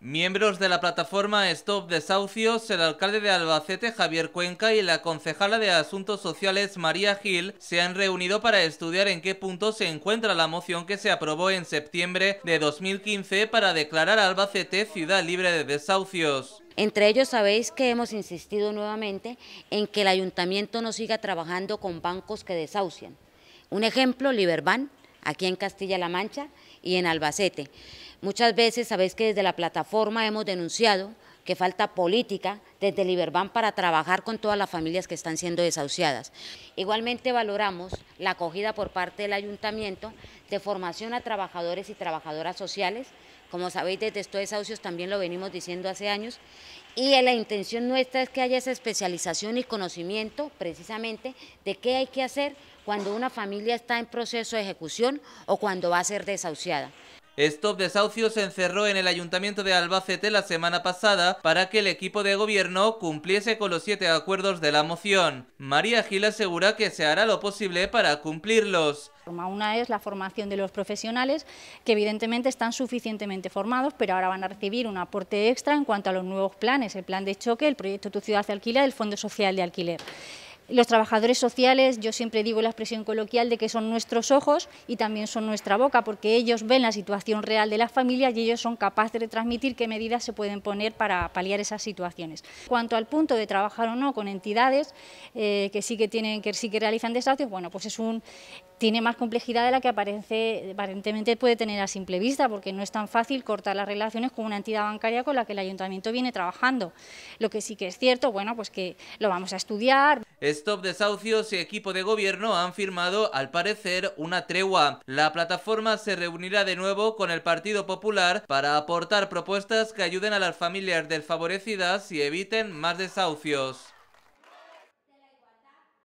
Miembros de la plataforma Stop Desahucios, el alcalde de Albacete Javier Cuenca y la concejala de Asuntos Sociales María Gil se han reunido para estudiar en qué punto se encuentra la moción que se aprobó en septiembre de 2015 para declarar a Albacete ciudad libre de desahucios. Entre ellos sabéis que hemos insistido nuevamente en que el ayuntamiento no siga trabajando con bancos que desahucian. Un ejemplo, Liberbank, aquí en Castilla-La Mancha y en Albacete. Muchas veces sabéis que desde la plataforma hemos denunciado que falta política desde el para trabajar con todas las familias que están siendo desahuciadas. Igualmente valoramos la acogida por parte del ayuntamiento de formación a trabajadores y trabajadoras sociales. Como sabéis, desde estos Desahucios también lo venimos diciendo hace años. Y eh, la intención nuestra es que haya esa especialización y conocimiento precisamente de qué hay que hacer cuando una familia está en proceso de ejecución o cuando va a ser desahuciada. Stop desahucio se encerró en el Ayuntamiento de Albacete la semana pasada para que el equipo de gobierno cumpliese con los siete acuerdos de la moción. María Gil asegura que se hará lo posible para cumplirlos. Una es la formación de los profesionales, que evidentemente están suficientemente formados, pero ahora van a recibir un aporte extra en cuanto a los nuevos planes, el plan de choque, el proyecto Tu ciudad de alquiler, el Fondo Social de Alquiler. Los trabajadores sociales, yo siempre digo la expresión coloquial de que son nuestros ojos y también son nuestra boca, porque ellos ven la situación real de las familias y ellos son capaces de transmitir qué medidas se pueden poner para paliar esas situaciones. Cuanto al punto de trabajar o no con entidades eh, que sí que tienen, que sí que realizan desastres, bueno, pues es un tiene más complejidad de la que aparece, aparentemente puede tener a simple vista, porque no es tan fácil cortar las relaciones con una entidad bancaria con la que el ayuntamiento viene trabajando. Lo que sí que es cierto, bueno, pues que lo vamos a estudiar. Stop Desahucios y equipo de gobierno han firmado, al parecer, una tregua. La plataforma se reunirá de nuevo con el Partido Popular para aportar propuestas que ayuden a las familias desfavorecidas y eviten más desahucios.